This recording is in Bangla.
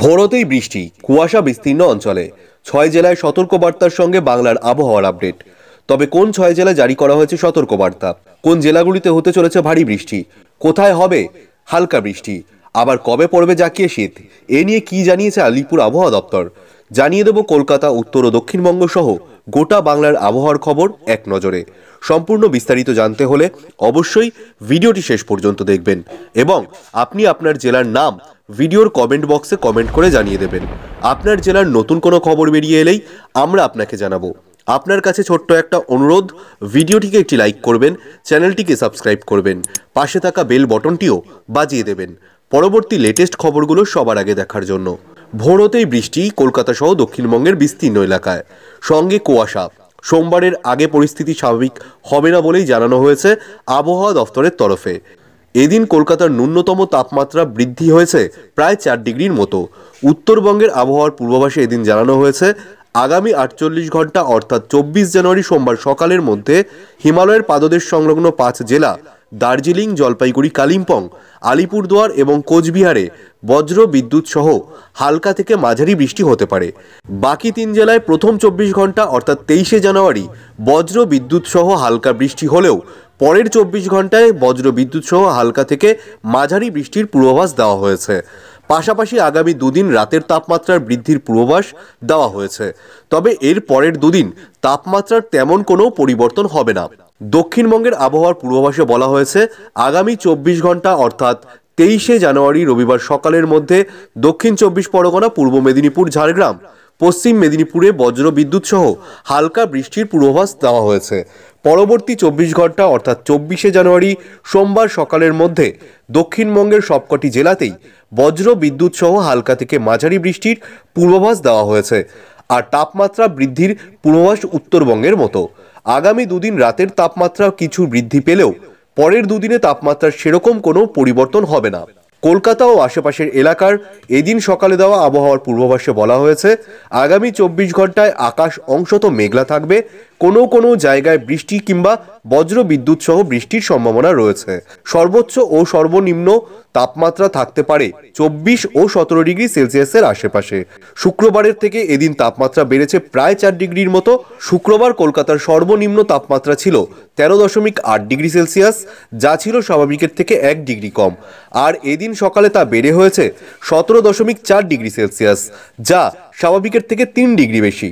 ভোরতেই বৃষ্টি কুয়াশা বিস্তীর্ণ অঞ্চলে ছয় জেলায় সতর্কবার্তার সঙ্গে বাংলার আবহাওয়ার আপডেট তবে কোন ছয় জেলায় জারি করা হয়েছে সতর্কবার্তা কোন জেলাগুলিতে হতে চলেছে ভারী বৃষ্টি কোথায় হবে হালকা বৃষ্টি আবার কবে পড়বে জাকিয়ে শীত এ নিয়ে কি জানিয়েছে আলিপুর আবহাওয়া দপ্তর জানিয়ে দেব কলকাতা উত্তর ও দক্ষিণবঙ্গ সহ গোটা বাংলার আবহাওয়ার খবর এক নজরে সম্পূর্ণ বিস্তারিত জানতে হলে অবশ্যই ভিডিওটি শেষ পর্যন্ত দেখবেন এবং আপনি আপনার জেলার নাম ভিডিওর কমেন্ট বক্সে কমেন্ট করে জানিয়ে দেবেন আপনার জেলার নতুন কোনো খবর বেরিয়ে এলেই আমরা আপনাকে জানাবো আপনার কাছে ছোট্ট একটা অনুরোধ ভিডিওটিকে একটি লাইক করবেন চ্যানেলটিকে সাবস্ক্রাইব করবেন পাশে থাকা বেল বটনটিও বাজিয়ে দেবেন পরবর্তী লেটেস্ট খবরগুলো সবার আগে দেখার জন্য ভোরতেই বৃষ্টি কলকাতা সহ দক্ষিণবঙ্গের বিস্তীর্ণ এলাকায় সঙ্গে কুয়াশা সোমবারের আগে পরিস্থিতি স্বাভাবিক হবে না বলেই জানানো হয়েছে আবহাওয়া দফতরের তরফে এদিন কলকাতার ন্যূনতম তাপমাত্রা বৃদ্ধি হয়েছে প্রায় চার ডিগ্রির মতো উত্তরবঙ্গের আবহাওয়ার পূর্বাভাসে এদিন জানানো হয়েছে আগামী আটচল্লিশ ঘন্টা অর্থাৎ চব্বিশ জানুয়ারি সোমবার সকালের মধ্যে হিমালয়ের পাদদেশ সংলগ্ন পাঁচ জেলা দার্জিলিং জলপাইগুড়ি কালিম্পং আলিপুরদুয়ার এবং কোচবিহারে বজ্র বিদ্যুৎ সহ হালকা থেকে মাঝারি বৃষ্টি হতে পারে বাকি তিন জেলায় প্রথম চব্বিশ ঘন্টা অর্থাৎ তেইশে জানুয়ারি বজ্র বিদ্যুৎ সহ হালকা বৃষ্টি হলেও পরের চব্বিশ ঘন্টায় বজ্র বিদ্যুৎ সহ হালকা থেকে মাঝারি বৃষ্টির পূর্বাভাস দেওয়া হয়েছে পাশাপাশি আগামী দুদিন রাতের তাপমাত্রার বৃদ্ধির পূর্বাভাস দেওয়া হয়েছে তবে এর পরের দুদিন তাপমাত্রার তেমন কোনো পরিবর্তন হবে না দক্ষিণবঙ্গের আবহাওয়ার পূর্বাভাসে বলা হয়েছে আগামী চব্বিশ ঘন্টা অর্থাৎ তেইশে জানুয়ারি রবিবার সকালের মধ্যে দক্ষিণ চব্বিশ পরগনা পূর্ব মেদিনীপুর ঝাড়গ্রাম পশ্চিম মেদিনীপুরে বজ্র বিদ্যুৎ সহ হালকা বৃষ্টির পূর্বাভাস দেওয়া হয়েছে পরবর্তী চব্বিশ ঘন্টা অর্থাৎ চব্বিশে জানুয়ারি সোমবার সকালের মধ্যে দক্ষিণবঙ্গের সবকটি জেলাতেই বজ্র বিদ্যুৎ সহ হালকা থেকে মাঝারি বৃষ্টির পূর্বাভাস দেওয়া হয়েছে আর তাপমাত্রা বৃদ্ধির পূর্বাভাস উত্তরবঙ্গের মতো আগামী দুদিন রাতের তাপমাত্রা কিছু বৃদ্ধি পেলেও পরের দুদিনে তাপমাত্রার সেরকম কোনো পরিবর্তন হবে না কলকাতা ও আশেপাশের এলাকার এদিন সকালে দেওয়া আবহাওয়ার পূর্বাভাসে বলা হয়েছে আগামী চব্বিশ ঘন্টায় আকাশ অংশত মেঘলা থাকবে কোনো কোনো জায়গায় বৃষ্টি কিংবা বজ্র বিদ্যুৎ সহ বৃষ্টির সম্ভাবনা রয়েছে সর্বোচ্চ ও সর্বনিম্ন তাপমাত্রা থাকতে পারে চব্বিশ ও সতেরো ডিগ্রি সেলসিয়াসের আশেপাশে শুক্রবারের থেকে এদিন তাপমাত্রা বেড়েছে প্রায় চার ডিগ্রির মতো শুক্রবার কলকাতার সর্বনিম্ন তাপমাত্রা ছিল তেরো দশমিক আট ডিগ্রি সেলসিয়াস যা ছিল স্বাভাবিকের থেকে এক ডিগ্রি কম আর এদিন সকালে তা বেড়ে হয়েছে সতেরো দশমিক চার ডিগ্রি সেলসিয়াস যা স্বাভাবিকের থেকে তিন ডিগ্রি বেশি